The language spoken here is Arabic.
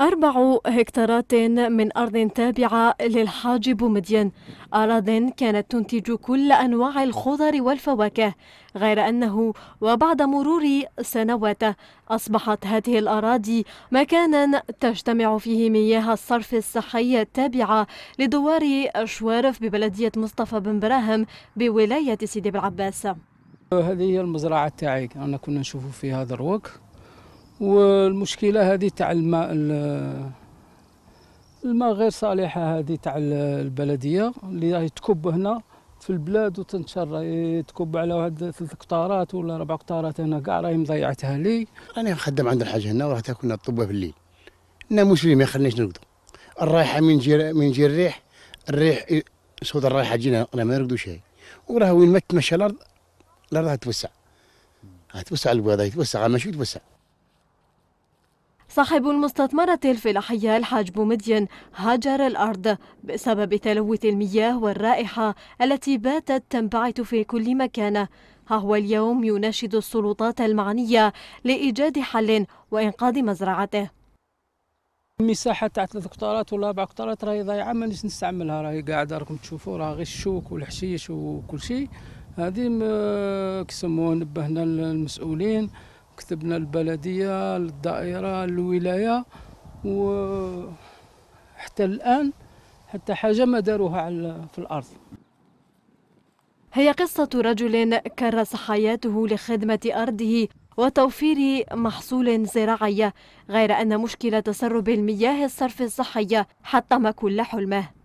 أربع هكتارات من أرض تابعة للحاج بومدين أراض كانت تنتج كل أنواع الخضر والفواكه غير أنه وبعد مرور سنوات أصبحت هذه الأراضي مكانا تجتمع فيه مياه الصرف الصحي التابعة لدوار شوارف ببلدية مصطفى بن براهم بولاية سيدي بالعباس هذه هي المزرعة تاعي أنا كنا نشوفوا فيها الوقت والمشكله هذه تاع الماء الماء غير صالحه هذه تاع البلديه اللي راهي تكب هنا في البلاد وتنتشر تكب على واحد ثلاث قطارات ولا ربع قطارات هنا كاع راهي مضيعتها لي انا خدام عند الحاج هنا وراه تاكلنا الطبه في الليل انا مسلم ما يخلينيش نرقدو الرايحه من جير من جير الريح الريح صوت الرايحه تجينا انا ما نرقدوش هاي وراه وين ما تمشى الارض الارض توسع توسع البيضه توسع ماشي يتوسع صاحب المستثمرة الفلاحية الحاج بومدين هاجر الأرض بسبب تلوث المياه والرائحة التي باتت تنبعث في كل مكان ها هو اليوم يناشد السلطات المعنية لإيجاد حل وإنقاذ مزرعته المساحة تاع ثلاث قطارات ولا أربع قطارات راهي ضايعة ما نستعملها راهي قاعدة راكم تشوفوا راه غير الشوك والحشيش وكل شيء هذه كيسموه نبهنا المسؤولين كتبنا البلدية للدائرة للولاية وحتى الآن حتى حاجة ما داروها في الأرض هي قصة رجل كرس حياته لخدمة أرضه وتوفير محصول زراعي غير أن مشكلة تسرب المياه الصرف الصحية حطم كل حلمه